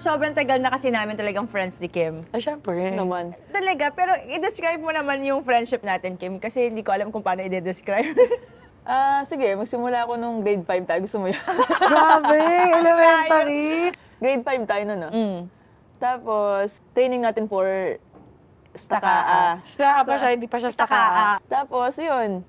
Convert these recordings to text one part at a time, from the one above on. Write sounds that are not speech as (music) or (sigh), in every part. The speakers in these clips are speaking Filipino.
Sobrang tagal na kasi namin talagang friends ni Kim. Ah, syempre. Naman. Talaga, pero i-describe mo naman yung friendship natin, Kim, kasi hindi ko alam kung paano i-describe. (laughs) Ah, sige, magsimula ako nung grade 5 tayo. Gusto mo yun? (laughs) Grabe, elementary. (laughs) grade 5 tayo nun, no? Mm. Tapos, training natin for stakaa. Staka pa siya, hindi pa siya stakaa. Tapos, yun.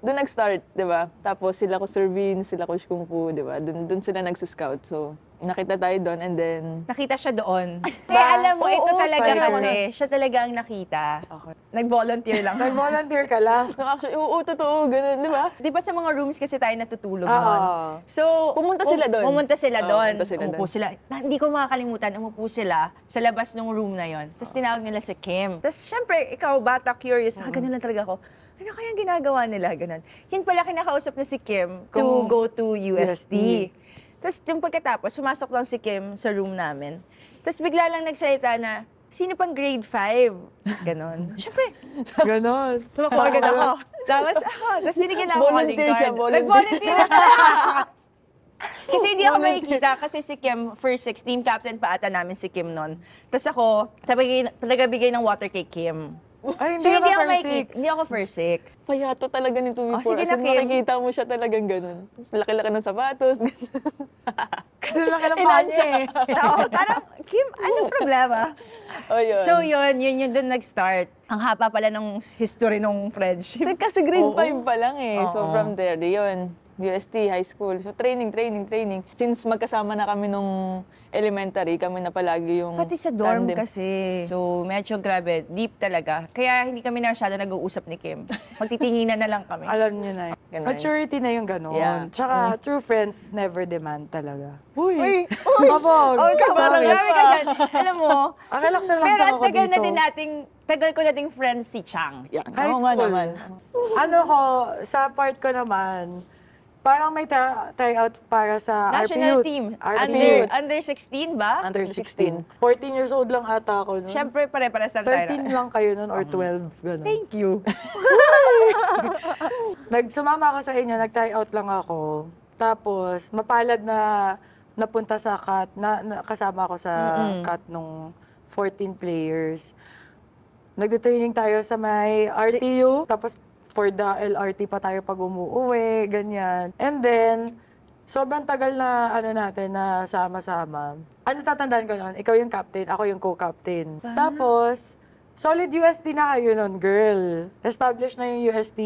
Doon nag-start, di ba? Tapos sila ko Sir Vin, sila ko Kung Fu, di ba? Doon, doon sila nag-scout. So, nakita tayo doon and then... Nakita siya doon. Eh, alam mo, ito Oo, talaga kasi, siya talaga ang nakita. Okay. Nag-volunteer lang. (laughs) Nag-volunteer ka lang. No, (laughs) actually, oo, totoo, ganun, di ba? Di ba sa mga rooms kasi tayo natutulog ah, Oo. noon? So, Pumunta sila um, doon. Pumunta sila doon. pumunta umupo doon. sila. Na, ah, hindi ko makakalimutan, umupo sila sa labas ng room na yon. Tapos tinawag nila si Kim. Tapos syempre, ikaw, bata, curious. Ah, mm-hmm. ganun lang talaga ako. Ano kaya ang ginagawa nila? Ganun. Yun pala, kinakausap na si Kim to go to USD. USD. Tapos yung pagkatapos, sumasok lang si Kim sa room namin. Tapos bigla lang nagsalita na, sino pang grade 5? Ganon. (laughs) Siyempre. Ganon. Tumakawagad ako. (laughs) Tapos ako. Tapos binigyan ako calling card. Volunteer siya, volunteer. (laughs) Nag-volunteer Kasi hindi ako makikita kasi si Kim, first six, team captain pa ata namin si Kim noon. Tapos ako, talaga bigay ng water kay Kim. Ay, hindi so, hindi ako, first six. Hindi ako first six. Payato talaga ni Tumi oh, Sige na, Kim. Nakikita mo siya talagang ganun. Laki-laki ng sabatos. (laughs) Kasi laki ng paa niya eh. (laughs) Oo, parang, Kim, anong problema? oh, yun. So yun, yun yung doon nag-start. Ang hapa pala ng history ng friendship. Kasi grade 5 pa lang eh. So from there, di yun. UST High School. So training, training, training. Since magkasama na kami nung elementary, kami na palagi yung Pati sa dorm tandem. kasi. So medyo grabe, deep talaga. Kaya hindi kami na masyado nag-uusap ni Kim. Magtitinginan na lang kami. Alam niyo na. yun. Eh. Maturity na yung ganon. Yeah. Tsaka mm. true friends never demand talaga. Uy! Uy! Uy! Babon! Oh, grabe ka dyan. Alam mo, Akala (laughs) ko ah, lang Pero at tagal na din nating, tagal ko nating friend si Chang. Yeah. High school. naman. Ano ko, sa part ko naman, Parang may try- tryout para sa National RPU. team. RPU. Under, under 16 ba? Under 16. 14 years old lang ata ako nun. Siyempre, pare-pares lang tayo. 13 lang kayo nun or 12. Ganun. Thank you. (laughs) Nagsumama ako sa inyo, nag-try out lang ako. Tapos, mapalad na napunta sa cut, na, na- kasama ako sa cut nung 14 players. Nagdo-training tayo sa may RTU, tapos for the LRT pa tayo pag umuwi, ganyan. And then, sobrang tagal na ano natin na sama-sama. Ano tatandaan ko noon? Ikaw yung captain, ako yung co-captain. Ah. Tapos, solid USD na kayo noon, girl. Established na yung USD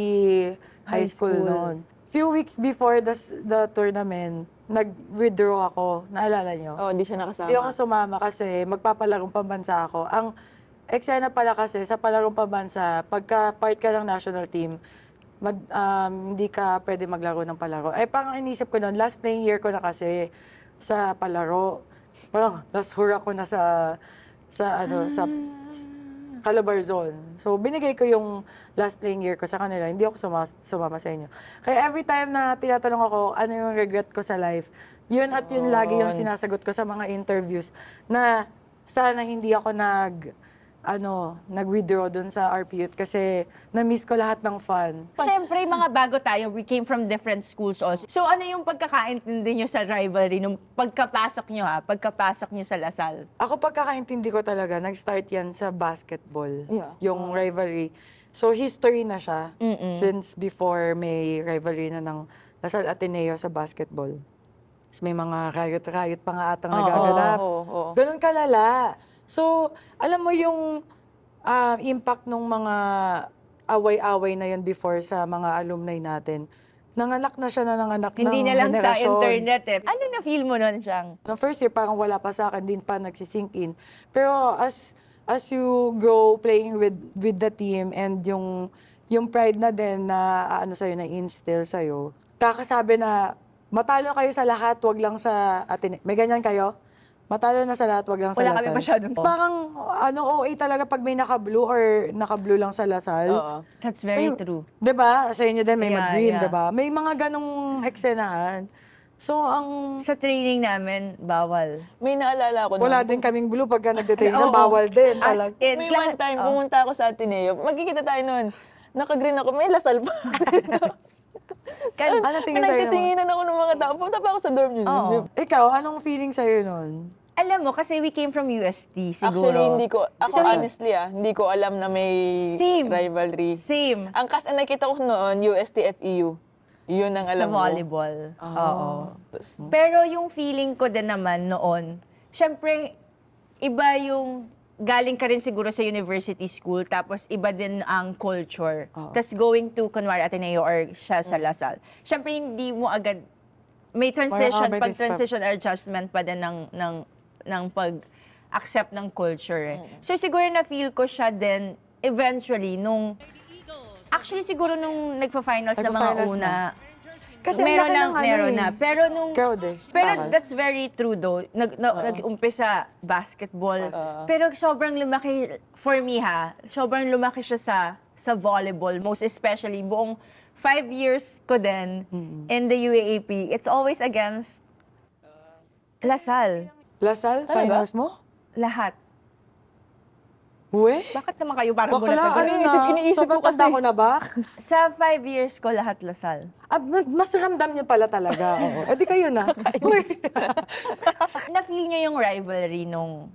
high, high school, school noon. Few weeks before the, the tournament, nag-withdraw ako. Naalala nyo? Oo, oh, hindi siya nakasama. Hindi ako sumama kasi magpapalarong pambansa ako. Ang eksena pala kasi sa palarong pambansa, pagka part ka ng national team, mag, um, hindi ka pwede maglaro ng palaro. Ay, eh, parang inisip ko noon, last playing year ko na kasi sa palaro. Parang last hurrah ko na sa, sa ano, sa ah. Calabarzon. So, binigay ko yung last playing year ko sa kanila. Hindi ako suma, sumama sa inyo. Kaya every time na tinatanong ako, ano yung regret ko sa life, yun at yun lagi yung sinasagot ko sa mga interviews na sana hindi ako nag ano, nag-withdraw dun sa RPUT kasi na-miss ko lahat ng fun. Siyempre, mga bago tayo, we came from different schools also. So ano yung pagkakaintindi nyo sa rivalry nung pagkapasok nyo ha? Pagkapasok nyo sa Lasal? Ako pagkakaintindi ko talaga, nag-start yan sa basketball, yeah. yung oh. rivalry. So history na siya mm -mm. since before may rivalry na ng Lasal Ateneo sa basketball. Tapos may mga riot-riot pa nga atang oh, nagaganap. Oh, oh, oh. Ganun kalala. So, alam mo yung uh, impact ng mga away-away na yun before sa mga alumni natin. Nanganak na siya na nanganak Hindi ng na lang generasyon. sa internet eh. Ano na feel mo nun siyang? No first year parang wala pa sa akin, din pa nagsisink in. Pero as as you grow playing with with the team and yung yung pride na din na ah, ano sa'yo, na instill sa'yo, kakasabi na matalo kayo sa lahat, wag lang sa atin. May ganyan kayo? Matalo na sa lahat, wag lang sa Wala kami masyadong... Parang, ano, OA talaga pag may naka-blue or naka-blue lang sa lasal. Oo. That's very Ay, true. 'Di ba? Sa inyo din may Yeah, mag-green, yeah. 'di ba? May mga ganong eksenahan. So ang Sa training namin, bawal. May naalala ko wala din kaming blue pagka nagdetain (laughs) na bawal din As talaga. in, May one time, pumunta ako sa Ateneo. Magkikita tayo noon. Naka-green ako. May lasal pa. (laughs) Kan, ano tingin sa'yo? Nagtitinginan ako ng mga tao. Punta pa ako sa dorm yun. Oo. Ikaw, anong feeling sa'yo nun? Alam mo, kasi we came from UST, siguro. Actually, hindi ko, ako So, honestly ah, hindi ko alam na may Same. rivalry. Same. Ang cast na nakita ko noon, UST FEU. Yun ang alam sa mo. volleyball. Ah. Oo. Pero yung feeling ko din naman noon, syempre, iba yung galing ka rin siguro sa university school, tapos iba din ang culture. Oo. Tapos going to, kunwari, Ateneo or siya sa Lasal. Siyempre, hindi mo agad, may ah, transition, Parang, pag-transition adjustment pa din ng, ng, ng pag-accept ng culture. Eh. Mm. So, siguro na-feel ko siya din eventually nung Actually, siguro nung nagpa-finals na mga Nagpa-finals una, kasi ano meron na, ng, meron na. Pero nung... Ikaw Pero Bakit? that's very true though. Nag, na, Nag-umpisa basketball. Oo. Pero sobrang lumaki, for me ha, sobrang lumaki siya sa sa volleyball. Most especially, buong five years ko din in the UAAP. It's always against uh, Lasal. Lasal, Talaga? finals mo? Lahat. Uwe? Bakit naman kayo parang Bakla, gulat na ano na? Iniisip- iniisip ko Sobrang kasi. tanda ko na ba? Sa five years ko, lahat Lasal. At nag- mas ramdam niya pala talaga. Oo. (laughs) E di kayo na. Uy. (laughs) Na-feel niyo yung rivalry nung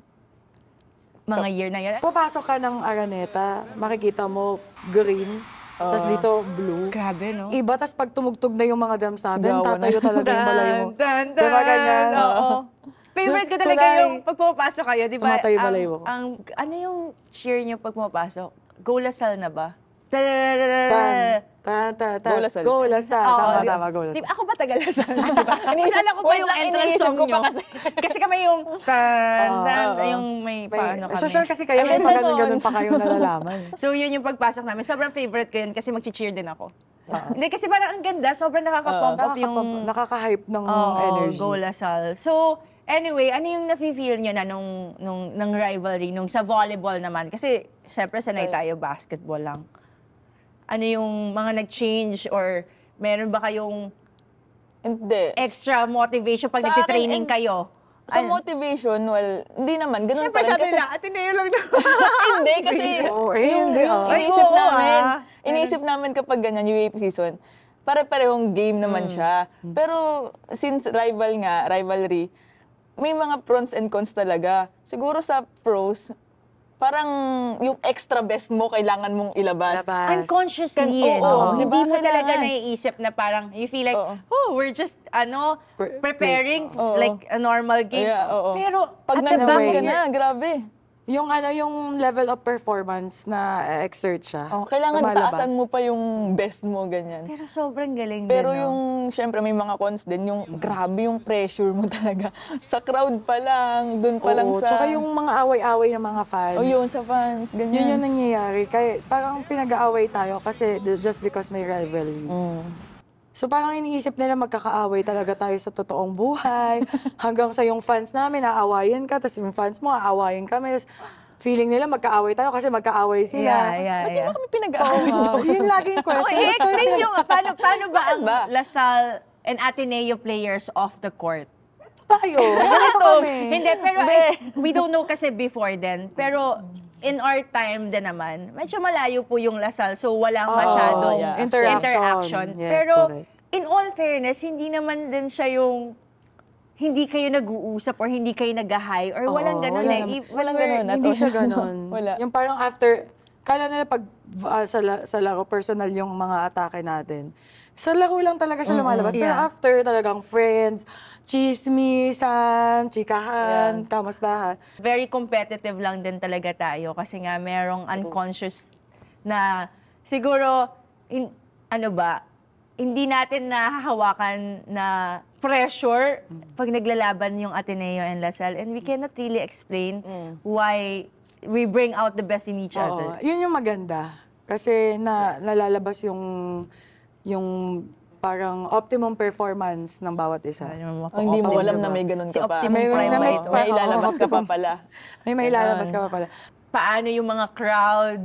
mga year na yun? Papasok ka ng Araneta, makikita mo green, tapos ah. dito blue. Grabe, no? Iba, tapos pag tumugtog na yung mga damsaden, tatayo talaga yung balay (laughs) mo. Tan, tan, tan. Diba ganyan? Oo. Favorite ko talaga kulay. yung pagpapasok pumapasok kayo, di ba? Tumatayo balay mo. Ang, ano yung cheer niyo pag pumapasok? Go Lasal na ba? Tan. Tan, tan, tan. Go Lasal. Go Lasal. Oo, tama, tama, Go Lasal. Di ba, ako ba taga Lasal? Di (laughs) ba? Masyala ko pa yung entrance iniisip song nyo. kasi. Kasi kami yung tan, Oo, ah, tan, oo. yung may paano kami. Social kasi kayo, may Ang ganda paganon pa kayong nalalaman. (laughs) So yun yung pagpasok namin. Sobrang favorite ko yun kasi mag-cheer din ako. Ah. Hindi, kasi parang ang ganda. Sobrang nakaka-pump ah. up yung Nakaka-hype ng Oo, energy. Go Lasal. So, Anyway, ano yung nafe-feel nyo na nung, nung, nung rivalry, nung sa volleyball naman? Kasi, syempre, sanay tayo basketball lang. Ano yung mga nag-change or meron ba kayong Hindi. extra motivation pag Sa training akin, kayo? Sa Ano? motivation, well, hindi naman. Ganun Siyempre, pa rin. sabi Kasi, na, ate Neo lang naman. (laughs) hindi, kasi (laughs) Oo, eh, yung, hindi, yung ah. iniisip namin, iniisip namin kapag ganyan, UAP season, pare-parehong game naman mm. siya. Mm. Pero since rival nga, rivalry, may mga pros and cons talaga. Siguro sa pros, parang yung extra best mo kailangan mong ilabas. Labas. Unconsciously. Kan- eh, oo, oo. oo. Diba, Hindi mo talaga naiisip na parang you feel like, oo. oh, we're just ano preparing oo. like a normal game. Yeah, oo. Pero pag at the na, grabe. Yung ano, yung level of performance na exert siya. Oh, kailangan lumalabas. taasan mo pa yung best mo, ganyan. Pero sobrang galing Pero din, no? yung, syempre, may mga cons din. Yung grabe yung pressure mo (laughs) talaga. sa crowd pa lang, dun pa lang sa... tsaka yung mga away-away ng mga fans. Oh, yun, sa fans, ganyan. Yun yung nangyayari. Kaya parang pinag-aaway tayo kasi just because may rivalry. Mm. So parang iniisip nila magkakaaway talaga tayo sa totoong buhay. (laughs) Hanggang sa yung fans namin, aawayan ka, tapos yung fans mo, aawayin kami. Tapos feeling nila magkaaway tayo kasi magkaaway sila. Yeah, yeah, Ba't yeah. kami pinag-aaway? Oh, yun lagi yung question. Okay, explain nyo nga, paano, paano ba ang ba? Diba? Lasal and Ateneo players off the court? Tayo, (laughs) ganito kami. Hindi, pero I, eh, we don't know kasi before then. Pero in our time din naman, medyo malayo po yung Lasal. So, walang Oo, oh, masyadong yeah. Interaction. interaction. Yes, Pero, correct. in all fairness, hindi naman din siya yung hindi kayo nag-uusap or hindi kayo nag-high or walang Oo, ganun wala eh. naman. If- Walang when ganun. At Hindi siya ganun. (laughs) Wala. Yung parang after, kala nila pag uh, sa, sa laro personal yung mga atake natin. Sa laro lang talaga siya lumalabas. Mm, yeah. Pero after talagang friends, chismisan, chikahan, yeah. kamustahan. Very competitive lang din talaga tayo kasi nga merong unconscious na siguro in, ano ba, hindi natin nahahawakan na pressure mm. pag naglalaban yung Ateneo and Lasal and we cannot really explain mm. why we bring out the best in each Oo, other. yun yung maganda. Kasi na, nalalabas yung, yung parang optimum performance ng bawat isa. hindi mo alam na may ganun si ka pa. May- na may- ba May ilalabas ka pa pala. (laughs) May may ilalabas ka pa pala. Paano yung mga crowd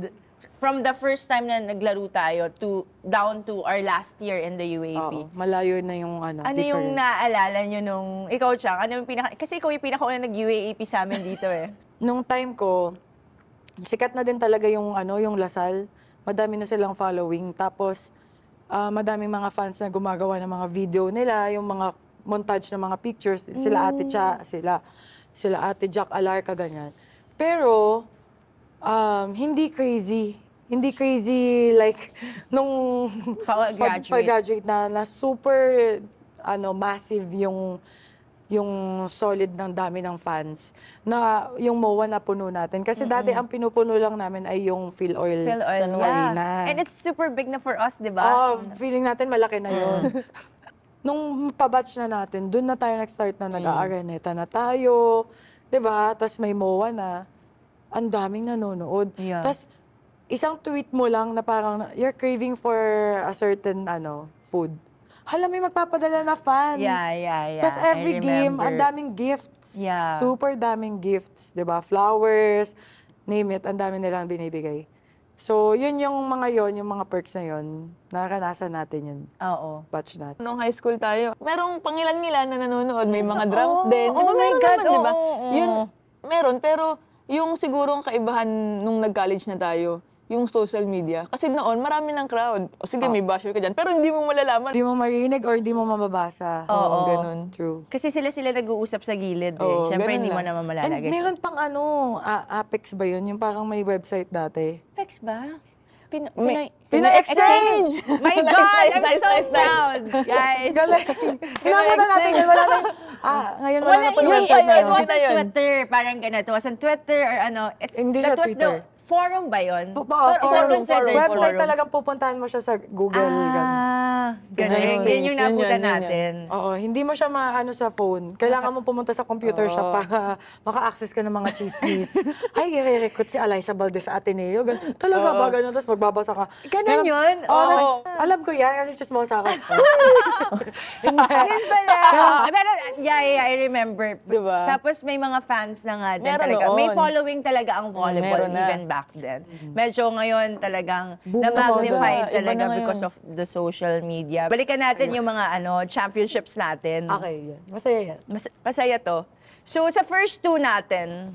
from the first time na naglaro tayo to down to our last year in the UAP. Oo, malayo na yung ano, Ano yung naalala nyo nung ikaw, Chang? Ano yung pinaka... Kasi ikaw yung pinakauna nag uap sa amin dito eh. (laughs) nung time ko, sikat na din talaga yung ano, yung Lasal. Madami na silang following. Tapos ah, madaming mga fans na gumagawa ng mga video nila, yung mga montage ng mga pictures, sila Ate mm. Cha, sila sila Ate Jack Alarca ganyan. Pero um, hindi crazy. Hindi crazy like (laughs) nung Pag-graduate. pag na, na super ano massive yung yung solid ng dami ng fans na yung MOA na puno natin. Kasi mm -hmm. dati ang pinupuno lang namin ay yung fill oil, fill oil yeah. And it's super big na for us, di ba? Oh, feeling natin malaki na yun. Mm. (laughs) Nung pabatch na natin, doon na tayo nag-start na mm. nag-aareneta na tayo. Di ba? Tapos may MOA na. Ang daming nanonood. Yeah. Tapos isang tweet mo lang na parang you're craving for a certain ano food hala, may magpapadala na fan. Yeah, yeah, yeah. Tapos every game, ang daming gifts. Yeah. Super daming gifts, di ba? Flowers, name it, ang dami nilang binibigay. So, yun yung mga yon yung mga perks na yon naranasan natin yun. Oo. Batch natin. Nung high school tayo, merong pangilan-ngilan na nanonood, may mga ah, drums oh, din. Oh, diba, oh my God, naman, oh, diba? oh. Yun, meron, pero yung siguro ang kaibahan nung nag-college na tayo, yung social media. Kasi noon, marami ng crowd. O sige, ah. may basher ka dyan. Pero hindi mo malalaman. Hindi mo marinig or hindi mo mababasa. Oo, Oo. ganun. True. Kasi sila-sila nag-uusap sa gilid eh. Oo, Siyempre, hindi mo lang. naman And malalagay. meron pang ano, a- Apex ba yun? Yung parang may website dati. Apex ba? Pin May- Pina-exchange! (laughs) My God! nice, I'm nice, so nice, proud! Guys! Galing. (laughs) Pinamata natin yun. Wala na, ah, ngayon wala, Wala, na po yung website na it wasn't Twitter, parang ganito. It wasn't Twitter or ano. It, Hindi siya was Twitter. The, Forum ba yun? Po, po, Or forum, considered forum. Website talagang pupuntahan mo siya sa Google. Ah, ganun ganun. Galing. Yun yung nabutan natin. Oo, hindi mo siya maano sa phone. Kailangan mo pumunta sa computer siya para (laughs) maka-access ka ng mga chismis. (laughs) Ay, i-recruit si Alisa Valdez sa Ateneo. Gan- Talaga ba? Ganun. Tapos magbabasa ka. Ganun Meron- yun? Oo. Alam ko yan kasi chismosa ako. (laughs) Yun pala. Ah, Pero, yeah, yeah, I remember. Diba? Tapos may mga fans na nga din talaga. May following talaga ang mm, volleyball even back then. Mm-hmm. Medyo ngayon talagang Boom na na magnify talaga. because of the social media. Balikan natin yung mga ano championships natin. Okay, Masaya yan. Mas, masaya to. So, sa first two natin,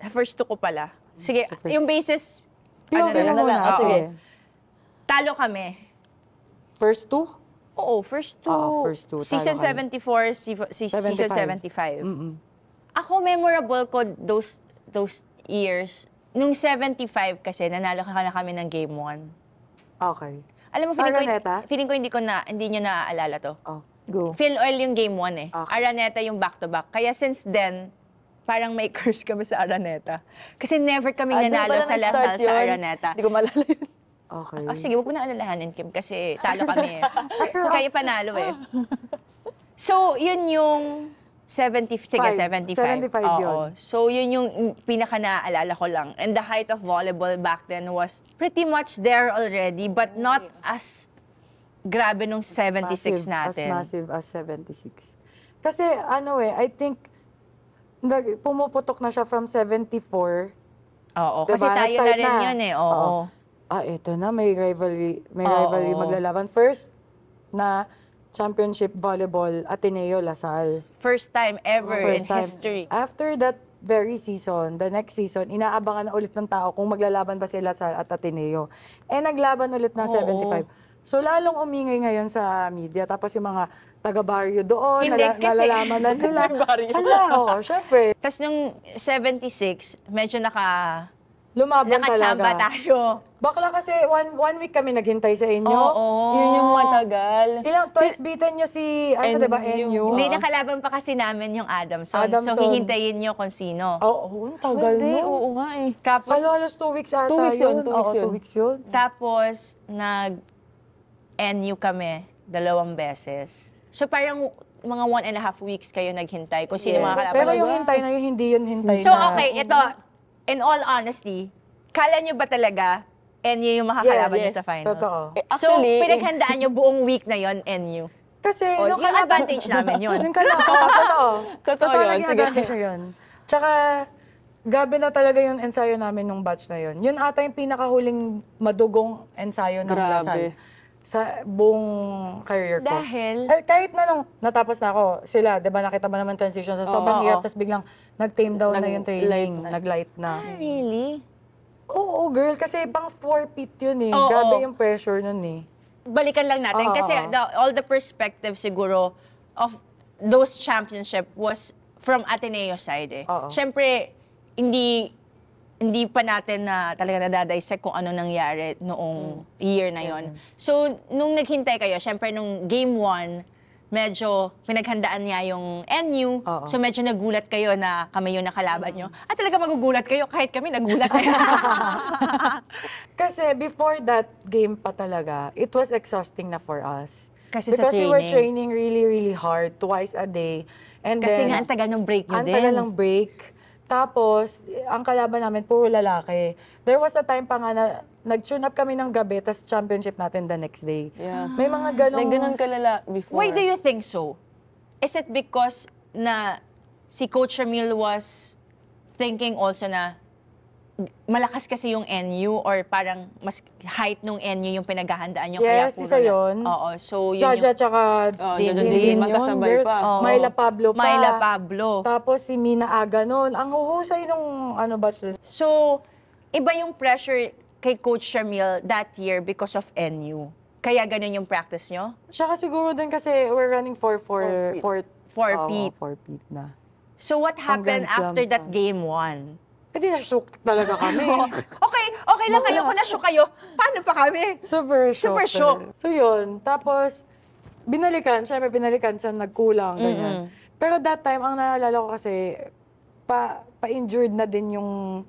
sa first two ko pala. Sige, Sa yung basis, Pure ano na lang. na lang. Ah, sige. talo kami. First two? Oo, first two. Oo, ah, first two, Season 74, si- si- season 75. Mm-mm. Ako, memorable ko those, those years. Nung 75 kasi, nanalo ka na kami ng game 1. Okay. Alam mo, feeling Araneta? ko, feeling ko hindi ko na, hindi nyo naaalala to. Oh, go. Phil Oil yung game one eh. Okay. Araneta yung back-to-back. Kaya since then, parang may (laughs) curse kami sa Araneta. Kasi never kami ah, nanalo sa Lasal sa Araneta. Hindi ko malala yun. Ah, okay. Oh, sige, huwag mo na alalahanin, Kim, kasi talo kami eh. (laughs) Kayo panalo eh. (laughs) So, yun yung 75. sige, 75. 75 yun. So, yun yung pinaka naaalala ko lang. And the height of volleyball back then was pretty much there already, but not as grabe nung 76 natin. As massive as 76. Kasi ano eh, I think nag- pumuputok na siya from 74. Oo, Diba? kasi tayo na rin na. yun eh. Oo. Oo. Ah, eto na, may rivalry, may Oo. rivalry maglalaban. First na Championship Volleyball Ateneo Lasal. First time ever First in time. history. After that very season, the next season, inaabangan na ulit ng tao kung maglalaban ba sila sa at Ateneo. Eh, naglaban ulit ng Oo. 75. So, lalong umingay ngayon sa media. Tapos yung mga taga baryo doon, Hindi nala- nalalaman na nila. (laughs) Taga-baryo. Hala, oo, syempre. Tapos nung 76, medyo naka Lumaban Nakachamba talaga. tayo. Bakla kasi one, one week kami naghintay sa inyo. Oo. Yun yung matagal. Ilang twice beaten nyo si, ano ba, diba, Enyo? Hindi nakalaban pa kasi namin yung Adamson. Adamson. So, hihintayin nyo kung sino. Oo, oh, oh, ang tagal Hindi, nun. oo nga eh. Tapos, Ano, alas two weeks ata Two weeks yun, two weeks Oo, yun. two weeks yun. tapos, nag-NU kami dalawang beses. So, parang mga one and a half weeks kayo naghintay kung sino yung mga kalaban. Pero yung hintay na yun, hindi yun hintay So, na. okay, ito, in all honesty, kala nyo ba talaga NU yung makakalaban yes, yes. sa finals? Totoo. Eh, actually, so, eh, pinaghandaan nyo buong week na yon NU? Kasi, oh, yung kalaban, advantage namin yun. yung (laughs) kalaban, oh, (laughs) totoo. Totoo, totoo yun. Yung advantage yun. Tsaka, gabi na talaga yung ensayo namin nung batch na yun. Yun ata yung pinakahuling madugong ensayo ng Grabe. Lasal sa buong career ko. Dahil? Eh, kahit na nung natapos na ako, sila, di ba nakita mo naman transition sa sobrang Oo, hirap, tapos biglang nag-tame down na yung nag training, nag-light na. Really? Oo, girl, kasi pang forfeit yun eh. Oo. Grabe yung pressure nun eh. Balikan lang natin. Oo, kasi oo. the- all the perspective siguro of those championship was from Ateneo side eh. Oo. Siyempre, hindi hindi pa natin na talaga nadadissect kung ano nangyari noong mm. year na yon. Mm. So, nung naghintay kayo, syempre nung game 1, medyo pinaghandaan niya yung NU. Oo. So, medyo nagulat kayo na kami yung nakalaban mm. nyo. At ah, talaga magugulat kayo kahit kami nagulat kayo. (laughs) Kasi before that game pa talaga, it was exhausting na for us. Kasi Because sa training. we were training really, really hard, twice a day. And Kasi then, nga, ang tagal ng break nyo din. Ang tagal ng break. Tapos, ang kalaban namin, puro lalaki. There was a time pa nga na nag-tune up kami ng gabi, tapos championship natin the next day. Yeah. May mga ganong... Like, ganun kalala before. Why do you think so? Is it because na si Coach Ramil was thinking also na malakas kasi yung NU or parang mas height nung NU yung pinaghahandaan nyo. Yes, kaya isa na- yun. Oo, so yun Jaja yung... tsaka Oh, Din Din Din, magkasabay girl. pa. Oo. Myla Pablo pa. Myla Pablo. Tapos si Mina Aga noon. Ang huhusay nung ano, bachelor. So, iba yung pressure kay Coach Shamil that year because of NU. Kaya ganun yung practice nyo? Tsaka siguro din kasi we're running for Four 4 feet. Four feet. 4 feet na. So what happened after that game one? Eh di nasyok talaga kami. (laughs) okay, okay lang kayo. Kung nasyok kayo, paano pa kami? Super shock. Super shock. So yun, tapos binalikan, syempre binalikan sa nagkulang, ganyan. Pero that time, ang naalala ko kasi, pa, pa-injured na din yung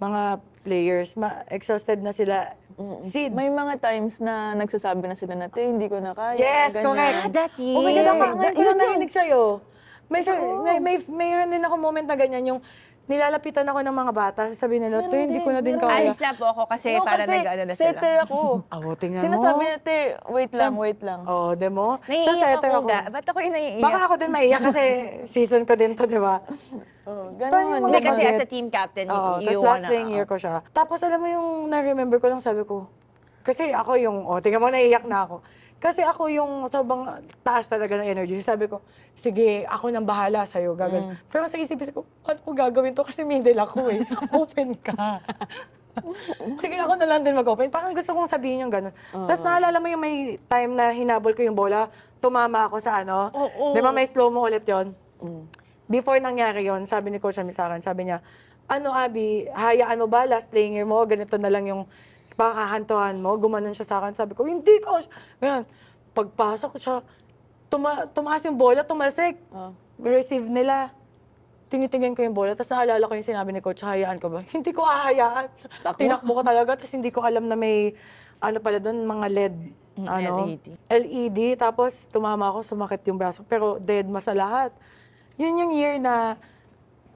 mga players. Ma- exhausted na sila. Sid. May mga times na nagsasabi na sila na, te, hindi ko na kaya. Yes, ganyan." correct. Ah, that Oh my God, ako, ngayon ko lang narinig sa'yo. May, may, may, mayroon din ako moment na ganyan yung nilalapitan ako ng mga bata. Sabi nila, te, hindi ko na din kaya. Alis na po ako kasi para kasi, nag-ano na sila. setter ako. Awo, (laughs) ah, tingnan mo. Sinasabi na, te, wait lang, wait lang. Oo, oh, di mo? Naiiyak so, setter ako. ako. Ba't ako yung naiiyak? Baka ako din maiiyak kasi (laughs) season ko din to, di ba? (laughs) Oh, ganun. Hindi kasi as a team captain, oh, you Tapos last playing year ko siya. Tapos alam mo yung na-remember ko lang, sabi ko, kasi ako yung, oh, tingnan mo, naiiyak na ako. Kasi ako yung sobrang taas talaga ng energy. Sabi ko, sige, ako nang bahala sa'yo, gagan. Mm. Pero sa isip ko, paano ko gagawin to? Kasi middle ako eh. (laughs) Open ka. sige, ako na lang din mag-open. Parang gusto kong sabihin yung ganun. Uh-huh. Tapos naalala mo yung may time na hinabol ko yung bola, tumama ako sa ano. Oh, oh. Di ba may slow mo ulit yon mm. Before nangyari yon sabi ni Coach Ami sa akin, sabi niya, ano Abi, hayaan mo ba last player mo, ganito na lang yung pakahantuhan mo, gumanon siya sa akin. Sabi ko, hindi ko. Ganyan. Pagpasok siya, tuma tumaas yung bola, tumalsik. Oh. Receive nila. Tinitingnan ko yung bola, tapos naalala ko yung sinabi ni coach, hayaan ko ba? (laughs) Hindi ko ahayaan. Tinakbo ko talaga, tapos hindi ko alam na may, ano pala doon, mga LED. Mm, ano, LED. LED, tapos tumama ako, sumakit yung braso. Pero dead ma sa lahat. Yun yung year na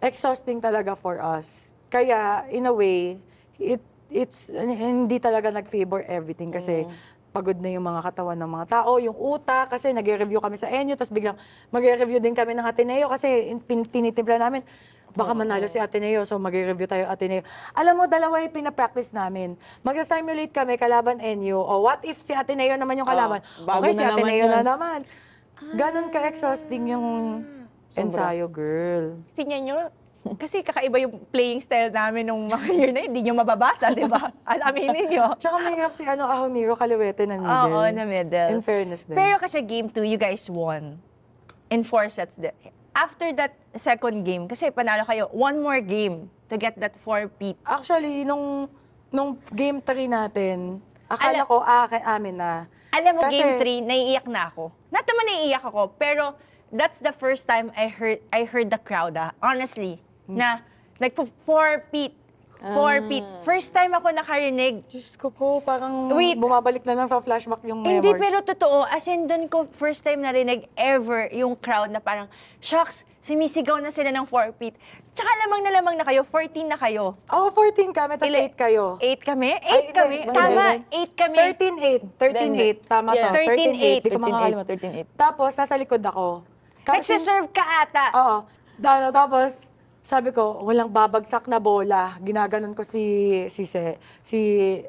exhausting talaga for us. Kaya, in a way, it it's hindi talaga nag-favor everything kasi mm pagod na yung mga katawan ng mga tao, yung utak, kasi nagre-review kami sa Enyo, tapos biglang magre-review din kami ng Ateneo kasi tinitimpla namin, baka manalo si Ateneo, so magre-review tayo Ateneo. Alam mo, dalawa yung pina-practice namin. Magsa-simulate kami, kalaban Enyo, o what if si Ateneo naman yung ah, kalaban? Oh, okay, si Ateneo na naman. Ganon ka-exhausting yung ah, ensayo, girl. Tingnan nyo, kasi kakaiba yung playing style namin nung mga (laughs) year na yun. Hindi nyo mababasa, di ba? At aminin nyo. (laughs) Tsaka may hirap si ano, Ahomiro Kaliwete na middle. Oo, na middle. In fairness din. Pero kasi game 2, you guys won. In four sets. Din. After that second game, kasi panalo kayo, one more game to get that four-peat. Actually, nung, nung game 3 natin, akala Alam- ko akin, ah, amin na. Alam mo, Kasi- game 3, naiiyak na ako. Not naman naiiyak ako, pero that's the first time I heard I heard the crowd. Ah. Honestly, Mm. na like for four feet. Four ah. feet. First time ako nakarinig. Diyos ko po, parang Wait. bumabalik na lang sa flashback yung memory. Hindi, pero totoo. As in, doon ko first time narinig ever yung crowd na parang, shocks, sumisigaw na sila ng four feet. Tsaka lamang na lamang na kayo, 14 na kayo. Oh, 14 kami, tapos Ile- 8 kayo. 8 kami? 8 kami? hindi. Tama, 8 kami. 13-8. 13-8. Tama Yeah. to. 13-8. 13-8. Hindi ko makakalimutan. 13-8. Tapos, nasa likod ako. Kasi- Nagsiserve ka ata. Oo. Dano, tapos, sabi ko, walang babagsak na bola. Ginaganon ko si, si, Se, si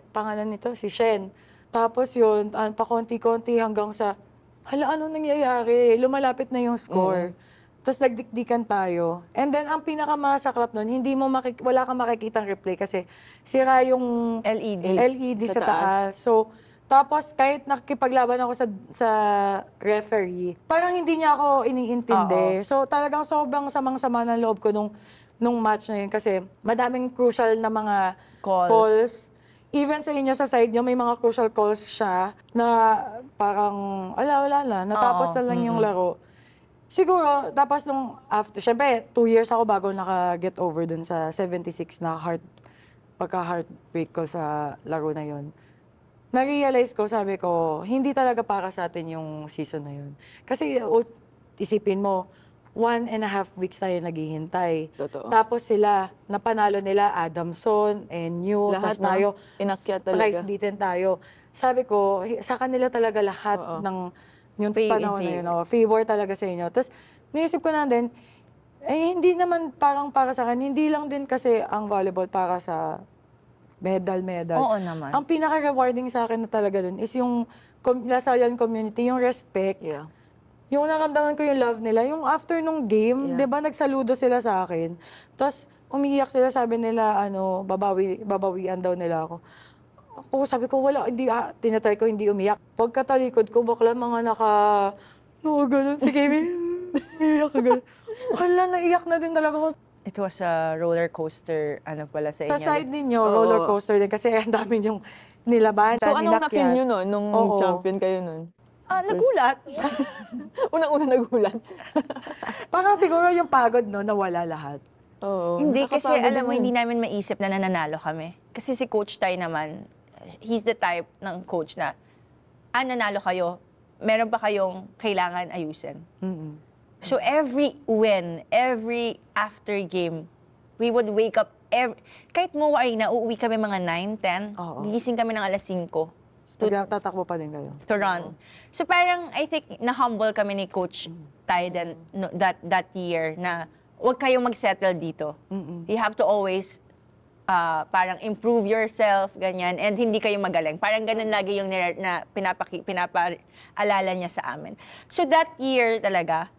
pangalan nito, si Shen. Tapos yun, uh, pakonti-konti hanggang sa, hala, ano nangyayari? Lumalapit na yung score. Mm. Tapos nagdikdikan tayo. And then, ang pinakamasaklap nun, hindi mo makik- wala kang makikitang replay kasi sira yung LED, LED sa, sa taas. taas. So, tapos kahit nakikipaglaban ako sa sa referee, parang hindi niya ako iniintindi. Ah, oo. So talagang sobrang samang-sama ng loob ko nung nung match na yun kasi madaming crucial na mga calls. calls. Even sa inyo sa side niyo may mga crucial calls siya na parang ala wala na natapos Oo. na lang yung laro. Siguro, tapos nung after, syempre, two years ako bago naka-get over dun sa 76 na heart, pagka-heartbreak ko sa laro na yon na-realize ko, sabi ko, hindi talaga para sa atin yung season na yun. Kasi isipin mo, one and a half weeks tayo naghihintay. Totoo. Tapos sila, napanalo nila Adamson and New, Lahat tapos ng tayo, inakyat talaga. price beaten tayo. Sabi ko, sa kanila talaga lahat Oo. ng yung Free panahon na yun. favor. oh, favor talaga sa inyo. Tapos, naisip ko na din, eh, hindi naman parang para sa akin. Hindi lang din kasi ang volleyball para sa medal, medal. Oo naman. Ang pinaka-rewarding sa akin na talaga dun is yung com- Lasallian community, yung respect. Yeah. Yung nakamdaman ko yung love nila. Yung after nung game, Yeah. di ba nagsaludo sila sa akin. Tapos umiiyak sila, sabi nila, ano, babawi, babawian daw nila ako. Ako, sabi ko, wala, hindi, ah, tinatry ko, hindi umiyak. Pagkatalikod ko, bakla mga naka, no, ganun, si Kimi, (laughs) umiyak ka ganun. Wala, naiyak na din talaga ako. It was a roller coaster, ano pala sa inyo. Sa side ninyo, Oo. roller coaster din kasi (laughs) ang dami niyong nilaban. So, anong na-feel nyo nun, nung Oo. champion kayo nun? Ah, nagulat. (laughs) Unang-una nagulat. Parang (laughs) siguro yung pagod no, nawala lahat. Oo. hindi kasi, alam mo, din hindi namin maisip na nananalo kami. Kasi si Coach Tay naman, he's the type ng coach na, ah, nanalo kayo, meron pa kayong kailangan ayusin. mm So every win, every after game, we would wake up every... Kahit mo ay na, uuwi kami mga 9, 10, Oo. gigising kami ng alas 5. So, Pag natatakbo pa din kayo. To run. So parang, I think, na-humble kami ni Coach mm. Ty no, that, that year na huwag kayong mag-settle dito. Mm-mm. You have to always uh, parang improve yourself, ganyan, and hindi kayo magaling. Parang ganun lagi yung nire- na pinapaki, pinapaalala niya sa amin. So that year talaga,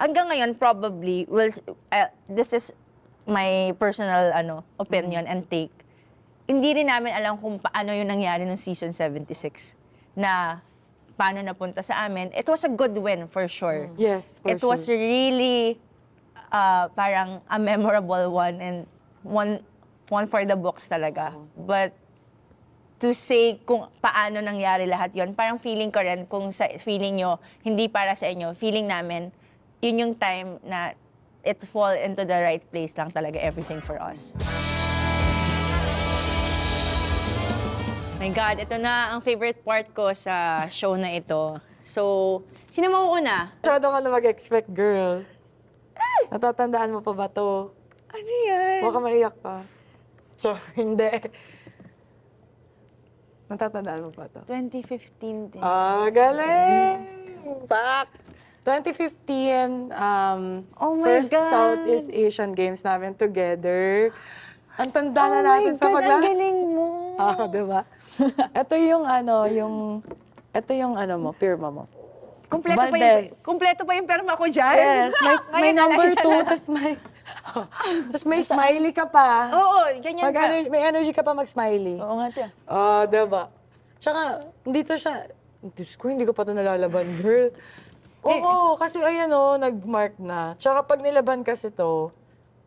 hanggang ngayon probably will uh, this is my personal ano opinion and take. Hindi rin namin alam kung paano yung nangyari ng season 76 na paano napunta sa amin. It was a good win for sure. Mm. Yes, for It sure. was really uh, parang a memorable one and one one for the books talaga. Mm. But to say kung paano nangyari lahat yon parang feeling ko rin kung sa feeling nyo, hindi para sa inyo, feeling namin, yun yung time na it fall into the right place lang talaga everything for us. My God, ito na ang favorite part ko sa show na ito. So, sino mauuna? Masyado ka na mag-expect, girl. Natatandaan mo pa ba to? Ano yan? ka maiyak pa. So, (laughs) hindi. Natatandaan mo pa to? 2015 din. Ah, galing! Back! 2015, um, oh my first God. Southeast Asian Games namin together. Ang tanda oh na natin sa God, magla... ang galing mo! (laughs) Ah, di ba? ito yung ano, yung... Ito yung ano mo, pirma mo. Kompleto Valdez. pa yung kompleto pa yung pirma ko diyan. Yes, may, (laughs) may number two, tapos may oh, (laughs) tapos may smiley ka pa. Oo, ganyan Pag ka. Energy, may energy ka pa mag-smiley. Oo nga tiyan. Oo, oh, ah, diba? Tsaka, dito siya, Diyos ko, hindi ko pa ito nalalaban, girl. Oo, eh, eh. kasi ayan o, oh, nag-mark na. Tsaka pag nilaban kasi to,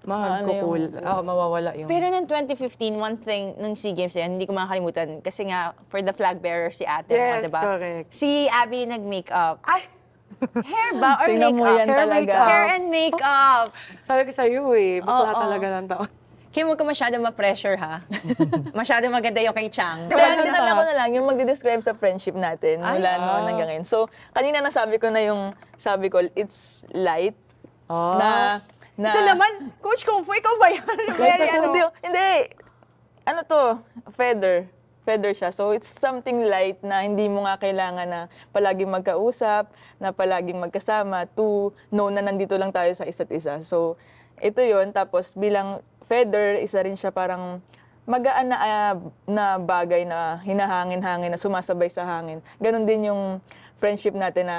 mga Ano kukul, ah, mawawala yung... Pero noong 2015, one thing nung SEA Games na hindi ko makakalimutan. Kasi nga, for the flag bearer si ate yes, ba? diba? correct. Si Abby nag-makeup. Ay! Hair ba or Tingnan mo makeup? yan Hair talaga. makeup. Hair and makeup. Sabi ko sa'yo eh, bakla Oo. talaga ng tao. Kim, huwag ka masyado ma-pressure, ha? (laughs) masyado maganda yung kay Chang. Pero hindi na ako na lang yung magde-describe sa friendship natin Ay, mula oh. noon hanggang ngayon. So, kanina nasabi ko na yung sabi ko, it's light. Oh. Na, na... Ito naman, Coach Kung Fu, ikaw ba yan? Very, ano? Hindi, hindi. Ano to? Feather feather siya. So it's something light na hindi mo nga kailangan na palaging magkausap, na palaging magkasama to know na nandito lang tayo sa isa't isa. So ito yon Tapos bilang feather, isa rin siya parang magaan na, uh, na bagay na hinahangin-hangin, na sumasabay sa hangin. Ganon din yung friendship natin na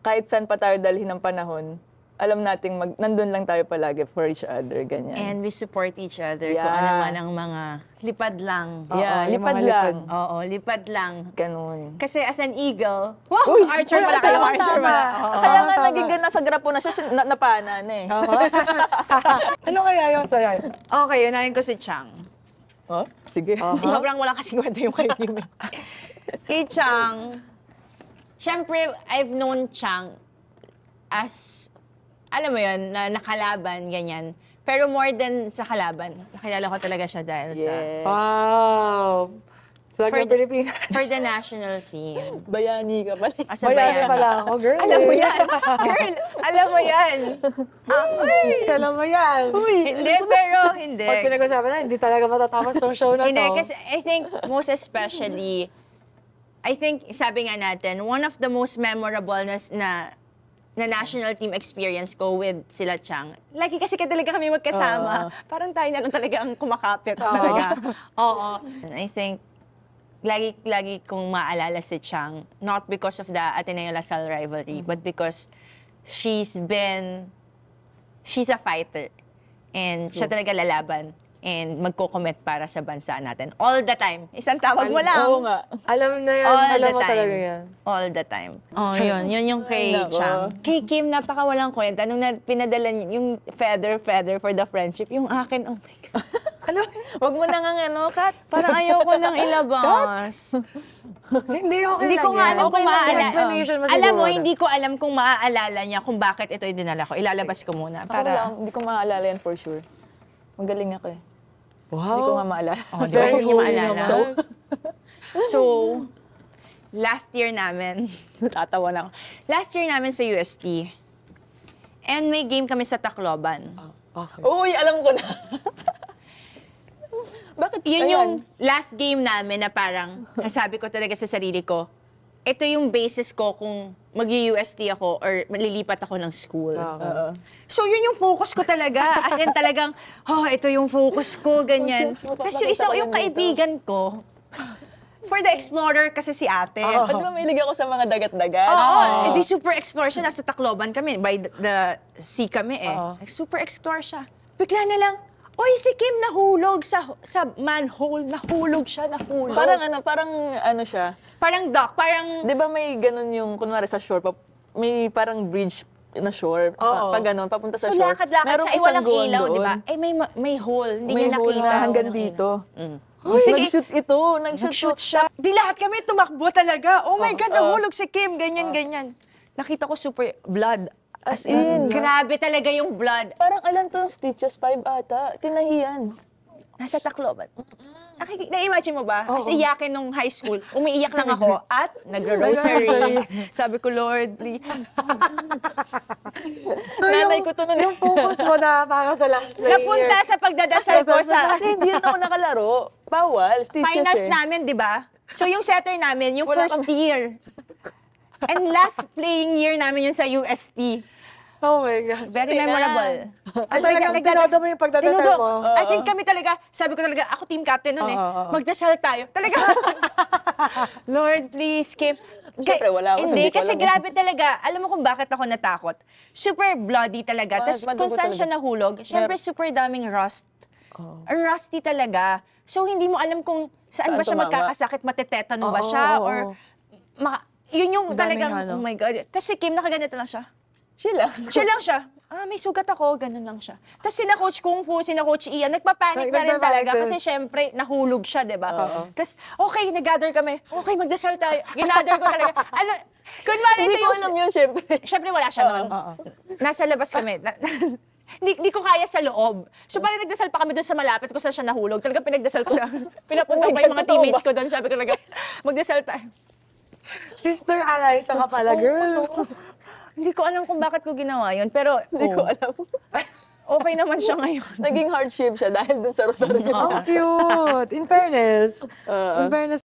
kahit saan pa tayo dalhin ng panahon, alam nating mag, nandun lang tayo palagi for each other, ganyan. And we support each other yeah. kung ano man ang mga lipad lang. Oo, lipad lang. Lipad. Oo, lipad lang. Ganun. Kasi as an eagle, wow, Uy, archer pala kayo, archer pala. Oo, Kaya nga naging ganda sa grapo na siya, na, eh. na (laughs) eh. ano kaya yung sayo? Okay, unahin ko si Chang. Oh, sige. Uh-huh. (laughs) Sobrang wala kasi kwento yung kay Kim. kay (laughs) Chang, syempre, I've known Chang as alam mo yun, na nakalaban, ganyan. Pero more than sa kalaban, nakilala ko talaga siya dahil sa... Wow! Sa For the- For the national team. (laughs) Bayani ka pala. As a Bayani bayana. pala ako, girl. Alam mo yan! Girl, alam mo yan! Ah, uy! (laughs) Alam mo yan. Hindi, pero hindi. Pag pinag-usapan na, hindi talaga matatapos tong show na to. Hindi, kasi I think most especially, I think sabi nga natin, one of the most memorable na, na na national team experience ko with sila Chang, lagi kasi ka talaga kami magkasama. Oo. Parang tayo na lang talaga ang kumakapit talaga. (laughs) Oo. And I think, lagi, lagi kong maalala si Chang, not because of the Ateneo Lasal rivalry, mm -hmm. but because she's been, she's a fighter. And True. siya talaga lalaban and magko-commit para sa bansa natin. All the time. Isang tawag mo lang. Oo nga. Alam na yan. All Alam mo time. talaga yan. All the time. Oh, yun. Yun yung kay Ay, nako. Chang. Kay Kim, napakawalang kwenta. Nung na, pinadala niya yung feather, feather for the friendship, yung akin, oh my God. Alam, (laughs) Huwag ano? mo nang ang ano, Kat. parang ayoko nang ilabas. (laughs) hindi okay hindi ko nga yan. alam Okay kung lang maaalala. Alam mo, hindi ko alam kung maaalala niya kung bakit ito yung dinala ko. Ilalabas ko muna. Ako lang, Para, hindi ko maaalala yan for sure. Magaling ako eh. Wow. Hindi ko nga maalala. Oh, di ba? Sorry, hindi maalala. So, (laughs) so, last year namin, (laughs) tatawa na ako. Last year namin sa UST. And may game kami sa Tacloban. Oh, okay. Uy, alam ko na. Bakit? Yun Ayan. yung last game namin na parang nasabi ko talaga sa sarili ko, ito yung basis ko kung mag-UST ako or malilipat ako ng school. Oo. So, yun yung focus ko talaga. As in talagang, (laughs) oh, ito yung focus ko, ganyan. Tapos yung isa, yung kaibigan ko, for the explorer kasi si ate. Oo. Ba't mamilig ako sa mga dagat-dagat? Oo, oh, eh, edi super explorer siya. Nasa Tacloban kami, by the, the sea kami eh. Oo. Super explorer siya. Bigla na lang, Oy, si Kim nahulog sa, sa manhole. Nahulog siya, nahulog. Parang ano, parang ano siya. Parang dock, parang... Di ba may ganun yung, kunwari sa shore, may parang bridge na shore. Oo. Pa, pag ganun, papunta sa so, shore. So lakad-lakad siya, eh, ay walang ilaw, di ba? Eh, may, may hole, hindi niya hole nakita. Na hanggang mm. dito. Mm. Oh, sige. Nag-shoot ito, nag-shoot, nag-shoot siya. Di lahat kami tumakbo talaga. Oh my oh, God, nahulog oh. si Kim, ganyan, oh. ganyan. Nakita ko super blood As in, Grabe talaga yung blood. parang alam to, Stitches five ata. Tinahiyan. Nasa Tacloban. Nakiki- Na-imagine mo ba? As iyakin nung high school, umiiyak lang ako (laughs) at nagro-rosary. Sabi ko, Lord, please. (laughs) So, Nanay ko to nun. Yung focus mo na para sa last player. Napunta sa pagdadasal ko sa Kasi hindi na ako nakalaro. Bawal, Stitches eh. finals eh. namin, di ba? So yung setter namin, yung Wala first year. And last playing year namin yun sa UST. Oh my God. Very Hindi memorable. At talagang nagda- tinodo mo yung pagdadasal Tinudo. mo. As in kami talaga, sabi ko talaga, ako team captain nun eh. Oo, oo. Magdasal tayo. Talaga. (laughs) Lord, please, Kim. Siyempre, wala ako, Hindi, hindi ko grabe talaga. Alam mo kung bakit ako natakot? Super bloody talaga. Ah, Tapos kung saan siya nahulog, syempre super daming rust. Oh. Rusty talaga. So hindi mo alam kung saan, Saan ba siya tumama? magkakasakit, matetetano ba Oo, siya, oo, or ma- yun yung talagang, ano. oh my God. Kasi Kim, nakaganito lang siya. Siya lang. Siya lang siya. Ah, may sugat ako, ganun lang siya. Tapos sina Coach Kung Fu, sina Coach Ian, nagpapanik Nag- na rin talaga kasi syempre, nahulog siya, di ba? Tapos, okay, nag-gather kami. Okay, magdasal tayo. (laughs) Ginather ko talaga. Ano, kunwari Hindi ko alam yun, syempre. Syempre wala siya noon. Oo. Nasa labas kami. Na- (laughs) Di, di ko kaya sa loob. So parang nagdasal pa kami doon sa malapit kung saan siya nahulog. Talaga pinagdasal ko na. (laughs) Pinapunta Oh yung mga teammates ko doon. Sabi ko talaga, magdasal tayo. Sister Alay, sa ka pala, girl. Hindi ko alam kung bakit ko ginawa yun, pero... Hindi ko oh. alam. (laughs) okay naman siya ngayon. Naging hardship siya dahil dun sa Rosario. Ang oh, cute! In fairness, uh-uh. in fairness